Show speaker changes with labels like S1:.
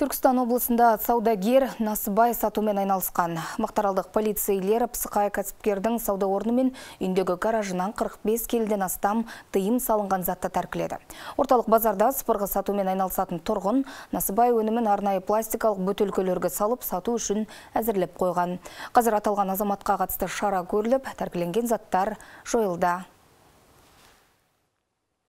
S1: Түркістан облысында
S2: саудагер Насыбай сатумен айналысқан. Мақтаралдық полицейлер пысықай кәсіпкердің сауда орны мен гаражынан 45 келден астам тыйым салынған затты тәркіледі. Орталық базарда сыпырғы сатумен айналысатын тұрғын Насыбай өнімін арнайы пластикалық бөтелкелерге салып сату үшін әзірліп қойған. Қазір аталған азаматқа қатысты шара көріліп, тәркіленген заттар жойылды.